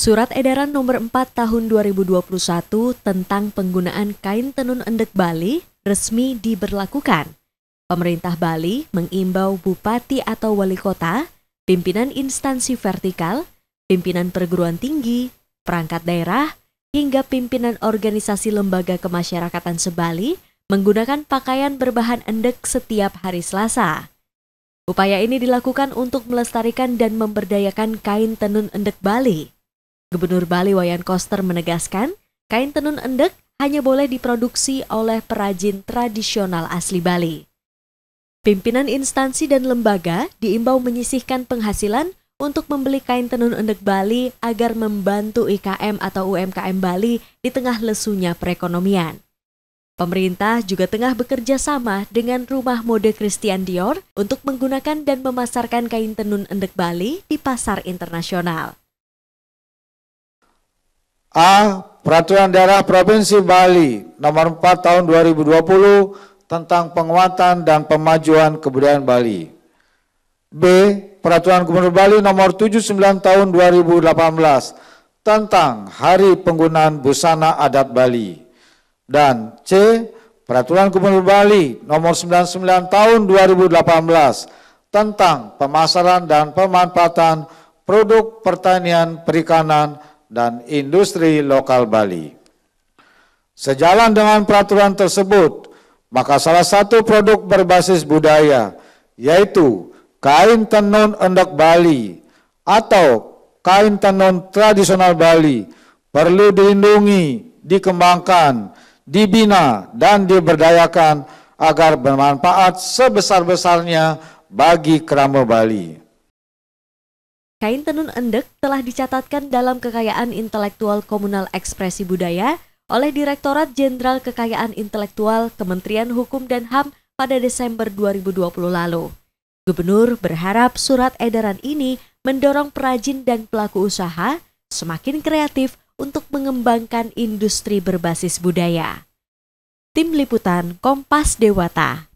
Surat Edaran Nomor 4 Tahun 2021 tentang penggunaan kain tenun endek Bali resmi diberlakukan. Pemerintah Bali mengimbau bupati atau wali kota, pimpinan instansi vertikal, pimpinan perguruan tinggi, perangkat daerah, hingga pimpinan organisasi lembaga kemasyarakatan sebali menggunakan pakaian berbahan endek setiap hari Selasa. Upaya ini dilakukan untuk melestarikan dan memberdayakan kain tenun endek Bali. Gubernur Bali Wayan Koster menegaskan, kain tenun endek hanya boleh diproduksi oleh perajin tradisional asli Bali. Pimpinan instansi dan lembaga diimbau menyisihkan penghasilan untuk membeli kain tenun endek Bali agar membantu IKM atau UMKM Bali di tengah lesunya perekonomian. Pemerintah juga tengah bekerja sama dengan rumah mode Christian Dior untuk menggunakan dan memasarkan kain tenun endek Bali di pasar internasional. A. Peraturan Daerah Provinsi Bali Nomor 4 Tahun 2020 tentang penguatan dan pemajuan kebudayaan Bali. B. Peraturan Gubernur Bali Nomor 79 Tahun 2018 tentang Hari Penggunaan Busana Adat Bali. Dan C. Peraturan Gubernur Bali Nomor 99 Tahun 2018 tentang pemasaran dan pemanfaatan produk pertanian perikanan dan industri lokal Bali. Sejalan dengan peraturan tersebut, maka salah satu produk berbasis budaya yaitu kain tenun endek Bali atau kain tenun tradisional Bali perlu dilindungi, dikembangkan, dibina, dan diberdayakan agar bermanfaat sebesar-besarnya bagi kerama Bali. Kain tenun endek telah dicatatkan dalam kekayaan intelektual komunal ekspresi budaya oleh Direktorat Jenderal Kekayaan Intelektual Kementerian Hukum dan HAM pada Desember 2020 lalu. Gubernur berharap surat edaran ini mendorong perajin dan pelaku usaha semakin kreatif untuk mengembangkan industri berbasis budaya. Tim Liputan Kompas Dewata